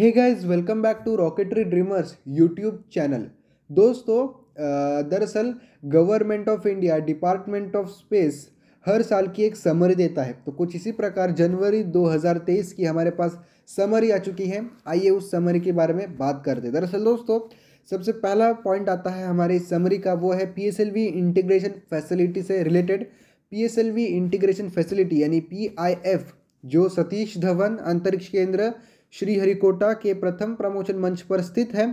hey guys welcome back to Rocketry Dreamers YouTube channel दोस्तों दरअसल government of India department of space हर साल की एक समरी देता है तो कुछ इसी प्रकार जनवरी 2023 की हमारे पास समरी आ चुकी है आइए उस समरी के बारे में बात करते हैं दरअसल दोस्तों सबसे पहला पॉइंट आता है हमारे समरी का वो है पी इंटीग्रेशन फैसिलिटी से रिलेटेड पी इंटीग्रेशन फैसिलिटी यानी पी जो सतीश धवन अंतरिक्ष केंद्र श्रीहरिकोटा के प्रथम प्रमोशन मंच पर स्थित है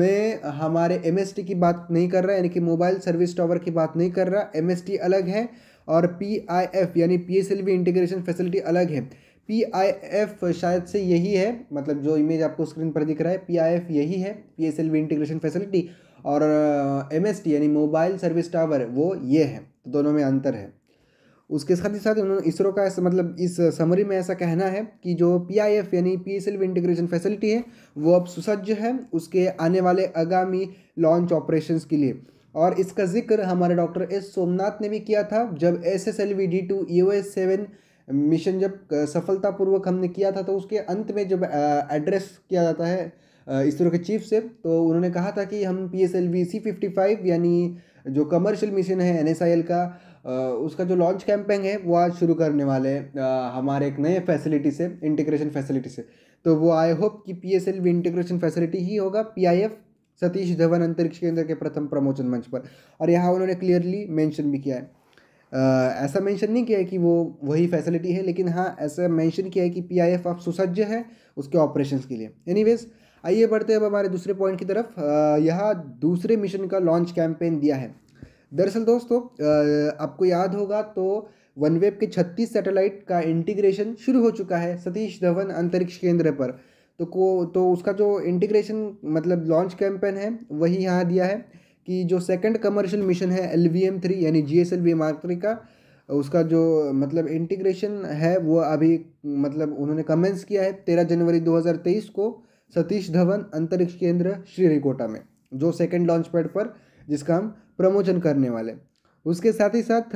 मैं हमारे एम की बात नहीं कर रहा यानी कि मोबाइल सर्विस टावर की बात नहीं कर रहा एम अलग है और पी आई एफ यानी P S L V integration facility अलग है पी आई एफ शायद से यही है मतलब जो इमेज आपको स्क्रीन पर दिख रहा है पी आई एफ यही है P S L V integration facility और एम एस टी यानी मोबाइल सर्विस टावर वो ये है तो दोनों में अंतर है उसके साथ ही साथ उन्होंने इसरो का इस, मतलब इस समरी में ऐसा कहना है कि जो पी आई एफ यानी P S L integration facility है वो अब सुसज्ज है उसके आने वाले आगामी लॉन्च ऑपरेशंस के लिए और इसका जिक्र हमारे डॉक्टर एस सोमनाथ ने भी किया था जब S S L V D two U S seven mission जब सफलतापूर्वक हमने किया था तो उसके अंत में जब एड्रेस किया जाता है इसरो के चीफ से तो उन्होंने कहा था कि हम P S L V C fifty five यानी जो कमर्शियल मिशन है एन एस आई एल का उसका जो लॉन्च कैंपेन है वो आज शुरू करने वाले हैं हमारे एक नए फैसिलिटी से इंटीग्रेशन फैसिलिटी से तो वो आई होप कि P S L V integration facility ही होगा P I F Satish Dhawan अंतरिक्ष केंद्र के प्रथम प्रमोचन मंच पर और यहाँ उन्होंने क्लियरली मेंशन भी किया है ऐसा मेंशन नहीं किया है कि वो वही फैसिलिटी है लेकिन हाँ ऐसा मेंशन किया है कि पी आई एफ आप सुसज्ज है उसके ऑपरेशंस के लिए एनीवेज आइए बढ़ते हैं अब हमारे दूसरे पॉइंट की तरफ यह दूसरे मिशन का लॉन्च कैंपेन दिया है दरअसल दोस्तों आपको याद होगा तो वनवेब के 36 सैटेलाइट का इंटीग्रेशन शुरू हो चुका है सतीश धवन अंतरिक्ष केंद्र पर तो को तो उसका जो इंटीग्रेशन मतलब लॉन्च कैंपेन है वही यहाँ दिया है कि जो सेकंड कमर्शियल मिशन है एल वी एम थ्री यानी G S L V mark three का उसका जो मतलब इंटीग्रेशन है वो अभी मतलब उन्होंने कमेंस किया है तेरह जनवरी दो हज़ार तेईस को सतीश धवन अंतरिक्ष केंद्र श्रीहरिकोटा में जो सेकंड लॉन्च पैड पर जिसका हम प्रमोशन करने वाले उसके साथ ही साथ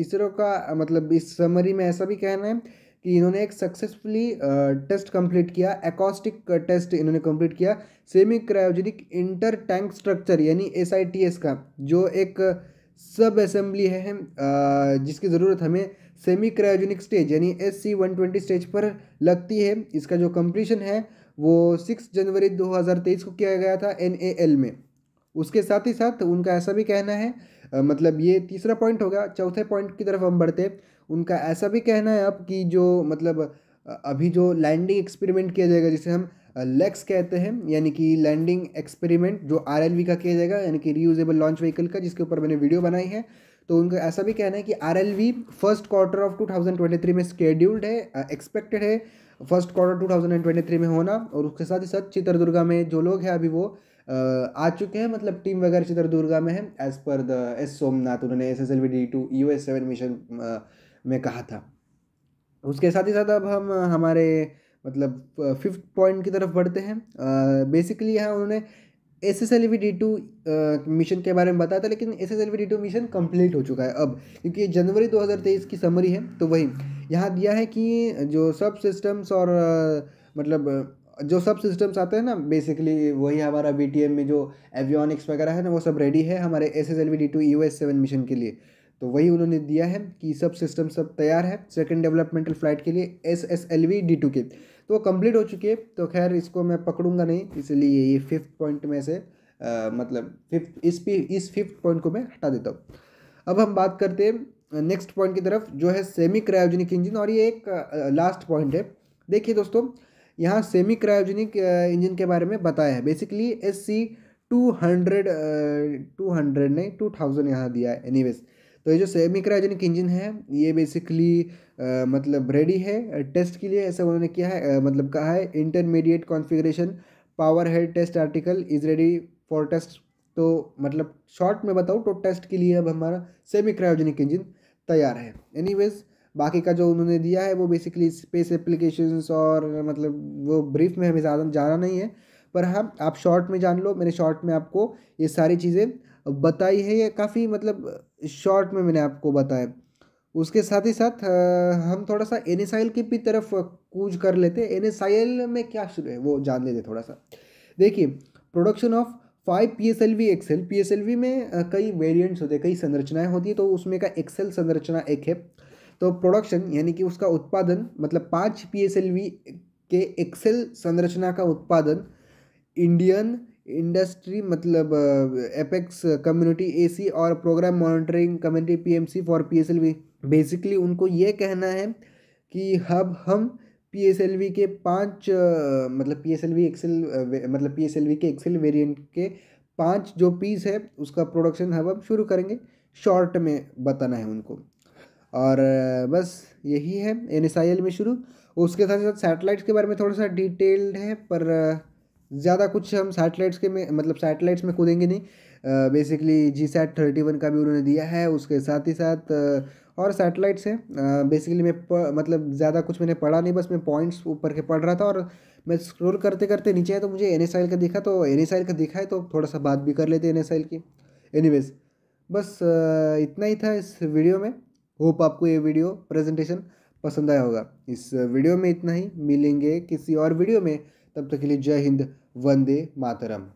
इसरो का मतलब इस समरी में ऐसा भी कहना है कि इन्होंने एक सक्सेसफुली टेस्ट कंप्लीट किया एकॉस्टिक टेस्ट इन्होंने कंप्लीट किया semi cryogenic inter tank structure यानी एस का जो एक सब असेंबली है जिसकी ज़रूरत हमें सेमी क्रायोजेनिक स्टेज यानी S C one twenty stage पर लगती है इसका जो कंप्लीशन है वो सिक्स जनवरी 2023 को किया गया था एन में उसके साथ ही साथ उनका ऐसा भी कहना है मतलब ये तीसरा पॉइंट होगा चौथे पॉइंट की तरफ हम बढ़ते उनका ऐसा भी कहना है अब कि जो मतलब अभी जो लैंडिंग एक्सपेरिमेंट किया जाएगा जिसे हम लेक्स कहते हैं यानी कि लैंडिंग एक्सपेरिमेंट जो आर का किया जाएगा यानी कि रीयूजेबल लॉन्च व्हीकल का जिसके ऊपर मैंने वीडियो बनाई है तो उनका ऐसा भी कहना है कि आर फर्स्ट क्वार्टर ऑफ 2023 में स्केड्यूल्ड है एक्सपेक्टेड है फर्स्ट क्वार्टर 2023 में होना और उसके साथ ही साथ चित्रदुर्गा में जो लोग हैं अभी वो आ चुके हैं मतलब टीम वगैरह चित्रदुर्गा में है as per the S Somnath उन्होंने S S L V D two U S seven mission में कहा था उसके साथ ही साथ अब हम हमारे मतलब फिफ्थ पॉइंट की तरफ बढ़ते हैं बेसिकली यहाँ उन्होंने S S L V D two mission के बारे में बताया था लेकिन S S L V D two mission complete हो चुका है अब क्योंकि जनवरी 2023 की समरी है तो वही यहाँ दिया है कि जो सब सिस्टम्स और मतलब जो सब सिस्टम्स आते हैं ना बेसिकली वही हमारा बी में जो एवियोनिक्स वगैरह है ना वो सब रेडी है हमारे S S L V D two U S seven mission के लिए तो वही उन्होंने दिया है कि सब सिस्टम सब तैयार है सेकंड डेवलपमेंटल फ्लाइट के लिए S S L V D two के तो वो कम्प्लीट हो चुकी है तो खैर इसको मैं पकड़ूंगा नहीं इसलिए ये फिफ्थ पॉइंट में से आ, मतलब फिफ्थ इस पी इस फिफ्थ पॉइंट को मैं हटा देता हूँ अब हम बात करते हैं नेक्स्ट पॉइंट की तरफ जो है सेमी क्रायोजेनिक इंजन और ये एक लास्ट पॉइंट है देखिए दोस्तों यहाँ सेमी क्रायोजेनिक इंजन के बारे में बताया है basically S C two hundred two hundred नहीं टू थाउजेंड यहाँ दिया है एनी तो ये जो सेमी क्रायोजेनिक इंजन है ये बेसिकली uh, मतलब रेडी है टेस्ट के लिए ऐसा उन्होंने किया है uh, मतलब कहा है intermediate configuration power head test article is ready for test तो मतलब शॉर्ट में बताऊँ तो टेस्ट के लिए अब हमारा सेमी क्रायोजेनिक इंजन तैयार है एनीवेज़ बाकी का जो उन्होंने दिया है वो बेसिकली स्पेस एप्लीकेशंस और मतलब वो ब्रीफ में हमें ज़्यादा जाना नहीं है पर हाँ आप शॉर्ट में जान लो मैंने शॉर्ट में आपको ये सारी चीज़ें बताई है ये काफ़ी मतलब शॉर्ट में मैंने आपको बताया उसके साथ ही साथ हम थोड़ा सा एन एस की भी तरफ कूच कर लेते हैं एन में क्या शुरू है वो जान लेते थोड़ा सा देखिए production of five P S L V XL P S L V में कई वेरियंट्स होते हैं कई संरचनाएं होती है तो उसमें का एक्सेल संरचना एक है तो प्रोडक्शन यानी कि उसका उत्पादन मतलब पाँच पी के एक्सेल संरचना का उत्पादन इंडियन इंडस्ट्री मतलब एपेक्स कम्युनिटी एसी और programme monitoring community PMC for PSLV basically उनको ये कहना है कि हब हम पीएसएलवी के पांच मतलब पीएसएलवी एक्सेल मतलब पीएसएलवी के एक्सेल वेरिएंट के पांच जो पीस है उसका प्रोडक्शन हब हम शुरू करेंगे शॉर्ट में बताना है उनको और बस यही है एन एस आई एल में शुरू उसके साथ साथ सैटेलाइट्स के बारे में थोड़ा सा डिटेल्ड है पर ज़्यादा कुछ हम सैटेलाइट्स के में मतलब सैटेलाइट्स में कूदेंगे नहीं basically G sat thirty one का भी उन्होंने दिया है उसके साथ ही साथ और सैटेलाइट्स हैं बेसिकली मैं मतलब ज़्यादा कुछ मैंने पढ़ा नहीं बस मैं पॉइंट्स ऊपर के पढ़ रहा था और मैं स्क्रॉल करते करते नीचे आया तो मुझे एन एस आई एल का दिखा तो एन एस आई एल का दिखा है तो थोड़ा सा बात भी कर लेते एन एस एल की वेज बस इतना ही था इस वीडियो में होप आपको ये वीडियो प्रेजेंटेशन पसंद आया होगा इस वीडियो में इतना ही मिलेंगे किसी और वीडियो में तब तक के लिए जय हिंद वंदे मातरम